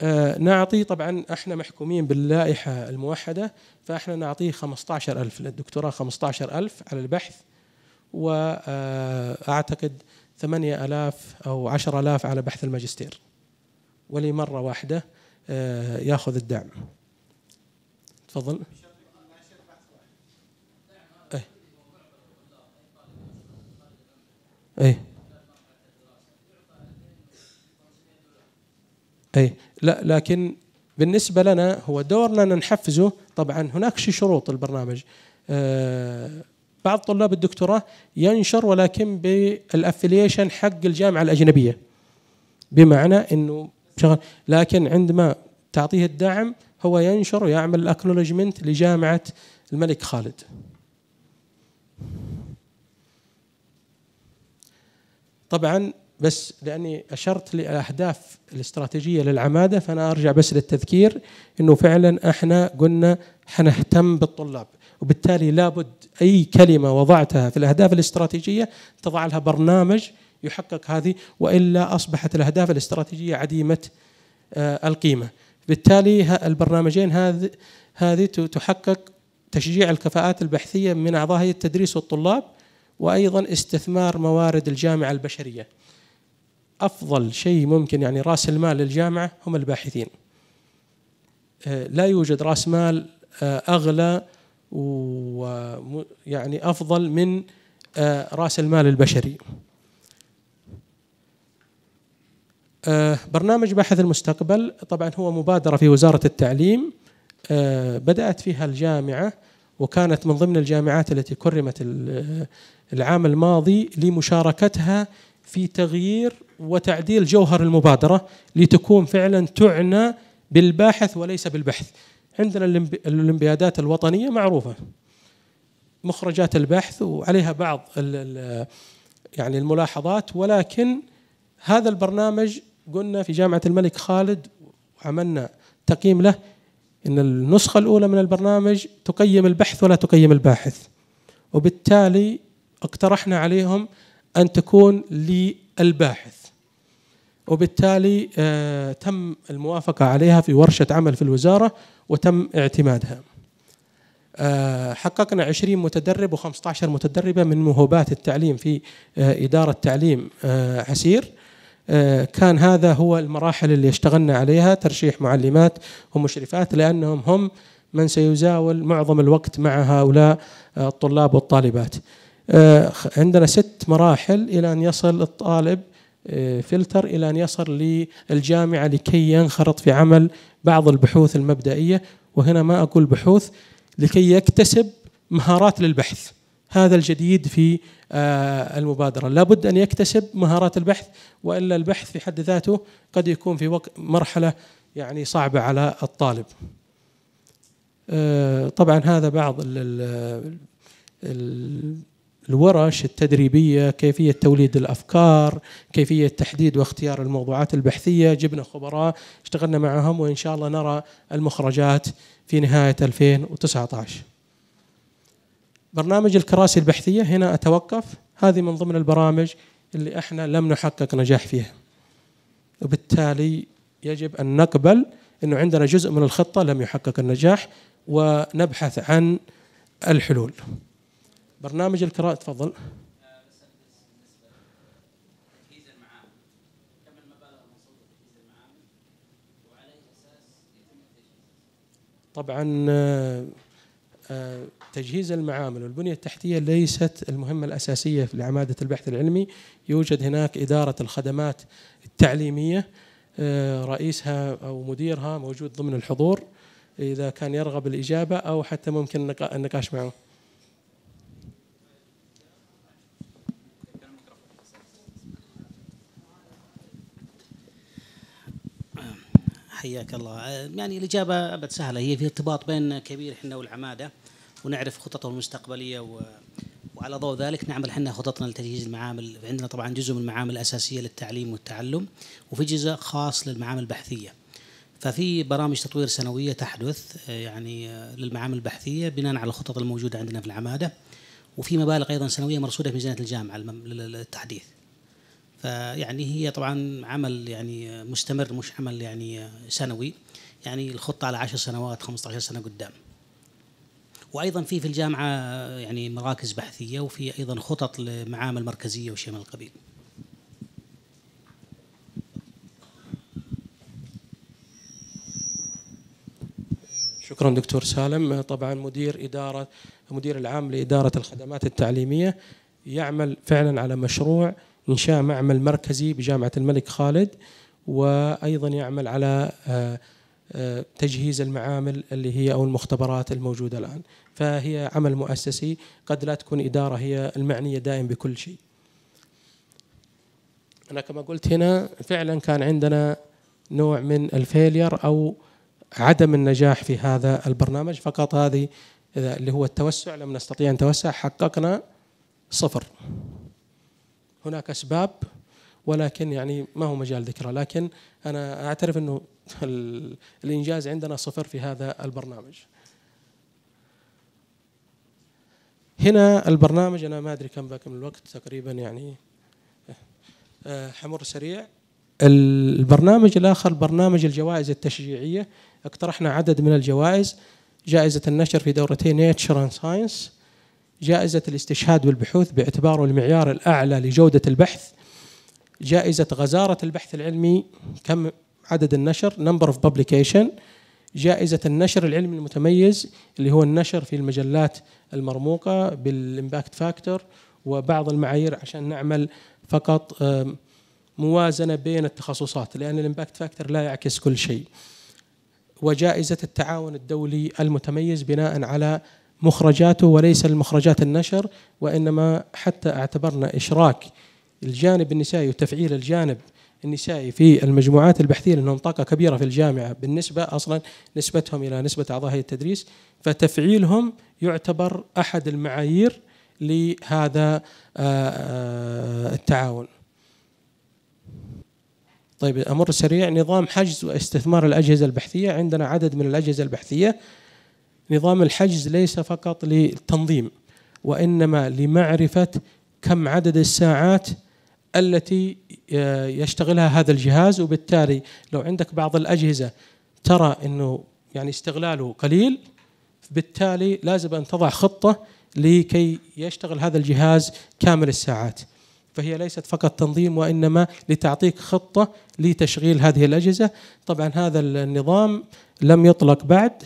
آه، نعطي طبعا احنا محكومين باللائحة الموحدة فاحنا نعطيه 15000 للدكتوراه 15000 على البحث وأعتقد 8000 أو 10000 على بحث الماجستير ولي مرة واحدة آه، ياخذ الدعم تفضل أي. أي. اي لا لكن بالنسبه لنا هو دورنا نحفزه طبعا هناك شروط البرنامج آه بعض طلاب الدكتوراه ينشر ولكن بالافليشن حق الجامعه الاجنبيه بمعنى انه شغل لكن عندما تعطيه الدعم هو ينشر ويعمل الاكنولجمنت لجامعه الملك خالد طبعا بس لاني اشرت لاهداف الاستراتيجيه للعماده فانا ارجع بس للتذكير انه فعلا احنا قلنا حنهتم بالطلاب وبالتالي لابد أي كلمة وضعتها في الأهداف الاستراتيجية تضع لها برنامج يحقق هذه وإلا أصبحت الأهداف الاستراتيجية عديمة آه، القيمة بالتالي البرنامجين هذه هذه تحقق تشجيع الكفاءات البحثية من أعضاء هيئة التدريس والطلاب وأيضا استثمار موارد الجامعة البشرية أفضل شيء ممكن يعني رأس المال للجامعة هم الباحثين آه، لا يوجد رأس مال آه، أغلى ويعني افضل من آه، راس المال البشري. آه، برنامج باحث المستقبل طبعا هو مبادره في وزاره التعليم آه، بدات فيها الجامعه وكانت من ضمن الجامعات التي كرمت العام الماضي لمشاركتها في تغيير وتعديل جوهر المبادره لتكون فعلا تعنى بالباحث وليس بالبحث. عندنا الاولمبيادات الوطنيه معروفه مخرجات البحث وعليها بعض ال يعني الملاحظات ولكن هذا البرنامج قلنا في جامعه الملك خالد عملنا تقييم له ان النسخه الاولى من البرنامج تقيم البحث ولا تقيم الباحث وبالتالي اقترحنا عليهم ان تكون للباحث وبالتالي آه، تم الموافقة عليها في ورشة عمل في الوزارة وتم اعتمادها آه، حققنا 20 متدرب و15 متدربة من موهوبات التعليم في آه، إدارة تعليم عسير كان هذا هو المراحل اللي اشتغلنا عليها ترشيح معلمات ومشرفات لأنهم هم من سيزاول معظم الوقت مع هؤلاء الطلاب والطالبات عندنا ست مراحل إلى أن يصل الطالب آه، فلتر الى ان يصل للجامعه لكي ينخرط في عمل بعض البحوث المبدئيه وهنا ما اقول بحوث لكي يكتسب مهارات للبحث هذا الجديد في آه، المبادرة لابد أن يكتسب مهارات البحث وإلا البحث في حد ذاته قد يكون في وقت مرحلة يعني صعبة على الطالب آه، طبعا هذا بعض ال ال الورش التدريبية كيفية توليد الأفكار كيفية تحديد واختيار الموضوعات البحثية جبنا خبراء اشتغلنا معهم وإن شاء الله نرى المخرجات في نهاية 2019 برنامج الكراسي البحثية هنا أتوقف هذه من ضمن البرامج اللي احنا لم نحقق نجاح فيها وبالتالي يجب أن نقبل أنه عندنا جزء من الخطة لم يحقق النجاح ونبحث عن الحلول برنامج القراءة تفضل طبعا آه، آه، تجهيز المعامل والبنية التحتية ليست المهمة الأساسية لعمادة البحث العلمي يوجد هناك إدارة الخدمات التعليمية آه، رئيسها أو مديرها موجود ضمن الحضور إذا كان يرغب الإجابة أو حتى ممكن النقاش معه حياك الله آه، يعني الإجابة أبد سهلة هي في ارتباط بين كبير احنا والعمادة ونعرف خططه المستقبلية و... وعلى ضوء ذلك نعمل احنا خططنا لتجهيز المعامل عندنا طبعا جزء من المعامل الأساسية للتعليم والتعلم وفي جزء خاص للمعامل البحثية ففي برامج تطوير سنوية تحدث آه، يعني آه، للمعامل البحثية بناء على الخطط الموجودة عندنا في العمادة وفي مبالغ أيضا سنوية مرصودة في ميزانية الجامعة للتحديث فيعني هي طبعا عمل يعني مستمر مش عمل يعني سنوي يعني الخطه على 10 سنوات 15 سنه قدام وايضا في في الجامعه يعني مراكز بحثيه وفي ايضا خطط لمعامل مركزيه وشيء من القبيل شكرا دكتور سالم طبعا مدير اداره المدير العام لاداره الخدمات التعليميه يعمل فعلا على مشروع إنشاء معمل مركزي بجامعة الملك خالد وأيضا يعمل على آه، آه، تجهيز المعامل اللي هي أو المختبرات الموجودة الآن فهي عمل مؤسسي قد لا تكون إدارة هي المعنية دائم بكل شيء أنا كما قلت هنا فعلا كان عندنا نوع من الفيلير أو عدم النجاح في هذا البرنامج فقط هذه آه، اللي هو التوسع لم نستطيع أن نتوسع حققنا صفر هناك أسباب ولكن يعني ما هو مجال ذكرى لكن أنا أعترف أنه الإنجاز عندنا صفر في هذا البرنامج هنا البرنامج أنا ما أدري كم باقي من الوقت تقريبا يعني آه، حمر سريع البرنامج الآخر برنامج الجوائز التشجيعية اقترحنا عدد من الجوائز جائزة النشر في دورتي نيتشر اند ساينس جائزة الاستشهاد بالبحوث باعتباره المعيار الأعلى لجودة البحث جائزة غزارة البحث العلمي كم عدد النشر نمبر اوف بابليكيشن جائزة النشر العلمي المتميز اللي هو النشر في المجلات المرموقة بالإمباكت فاكتور وبعض المعايير عشان نعمل فقط موازنة بين التخصصات لأن الإمباكت فاكتور لا يعكس كل شيء وجائزة التعاون الدولي المتميز بناء على مخرجاته وليس المخرجات النشر وإنما حتى اعتبرنا إشراك الجانب النسائي وتفعيل الجانب النسائي في المجموعات البحثيه لانهم طاقه كبيره في الجامعه بالنسبه اصلا نسبتهم الى نسبه اعضاء هيئه التدريس فتفعيلهم يعتبر احد المعايير لهذا آه، آه، التعاون. طيب امر سريع نظام حجز واستثمار الاجهزه البحثيه عندنا عدد من الاجهزه البحثيه نظام الحجز ليس فقط للتنظيم وانما لمعرفه كم عدد الساعات التي آه، يشتغلها هذا الجهاز وبالتالي لو عندك بعض الاجهزه ترى انه يعني استغلاله قليل بالتالي لازم ان تضع خطه لكي يشتغل هذا الجهاز كامل الساعات فهي ليست فقط تنظيم وانما لتعطيك خطه لتشغيل هذه الاجهزه طبعا هذا النظام لم يطلق بعد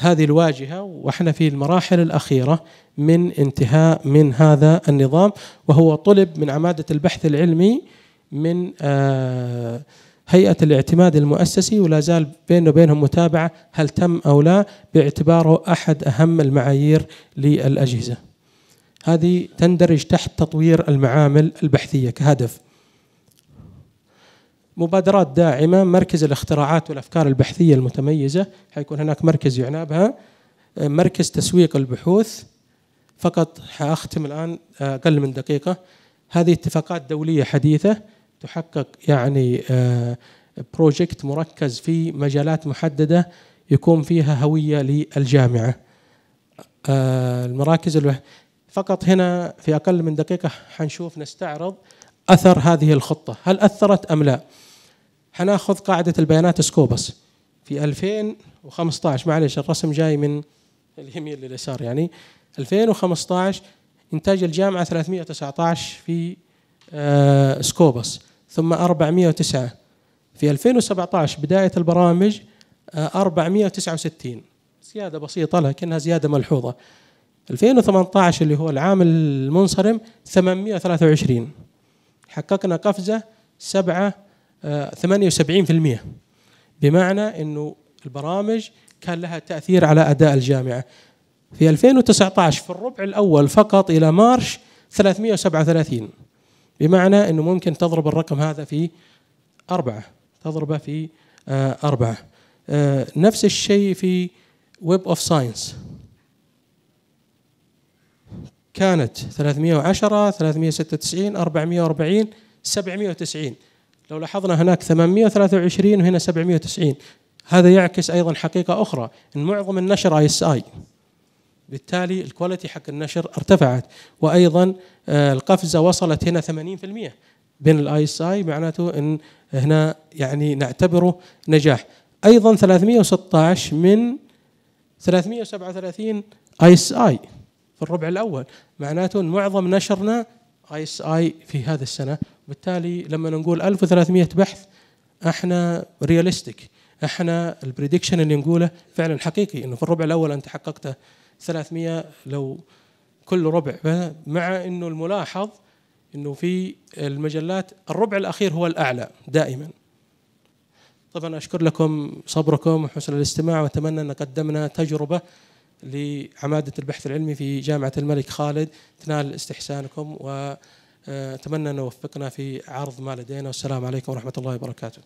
هذه الواجهه واحنا في المراحل الاخيره من انتهاء من هذا النظام وهو طلب من عماده البحث العلمي من آه، هيئه الاعتماد المؤسسي ولا زال بيننا وبينهم متابعه هل تم او لا باعتباره احد اهم المعايير للاجهزه. هذه تندرج تحت تطوير المعامل البحثيه كهدف. مبادرات داعمه مركز الاختراعات والافكار البحثيه المتميزه حيكون هناك مركز يعنى بها مركز تسويق البحوث فقط حاختم الان اقل من دقيقه هذه اتفاقات دوليه حديثه تحقق يعني بروجكت آه، مركز في مجالات محدده يكون فيها هويه للجامعه آه، المراكز فقط هنا في اقل من دقيقه حنشوف نستعرض اثر هذه الخطه هل اثرت ام لا حناخذ قاعده البيانات سكوبس في 2015 معلش الرسم جاي من اليمين لليسار يعني 2015 انتاج الجامعه 319 في آه، سكوبس ثم 409 في 2017 بدايه البرامج 469 آه، زياده بسيطه لكنها زياده ملحوظه 2018 اللي هو العام المنصرم 823 حققنا قفزة 7 78% آه، بمعنى انه البرامج كان لها تاثير على اداء الجامعه. في 2019 في الربع الاول فقط الى مارش 337 بمعنى انه ممكن تضرب الرقم هذا في اربعه تضربه في آه، اربعه. آه، نفس الشيء في ويب اوف ساينس كانت 310 396 440 790 لو لاحظنا هناك 823 وهنا 790 هذا يعكس ايضا حقيقه اخرى ان معظم النشر اي اس اي بالتالي الكواليتي حق النشر ارتفعت وايضا آه، القفزه وصلت هنا 80% بين الاي اس اي معناته ان هنا يعني نعتبره نجاح ايضا 316 من 337 اي اس اي في الربع الاول معناته ان معظم نشرنا اي اس اي في هذه السنه بالتالي لما نقول 1300 بحث احنا رياليستيك احنا البريدكشن اللي نقوله فعلا حقيقي انه في الربع الاول انت حققته 300 لو كل ربع مع انه الملاحظ انه في المجلات الربع الاخير هو الاعلى دائما طبعا اشكر لكم صبركم وحسن الاستماع واتمنى ان قدمنا تجربه لعمادة البحث العلمي في جامعة الملك خالد تنال استحسانكم وأتمنى آه، أن يوفقنا في عرض ما لدينا والسلام عليكم ورحمة الله وبركاته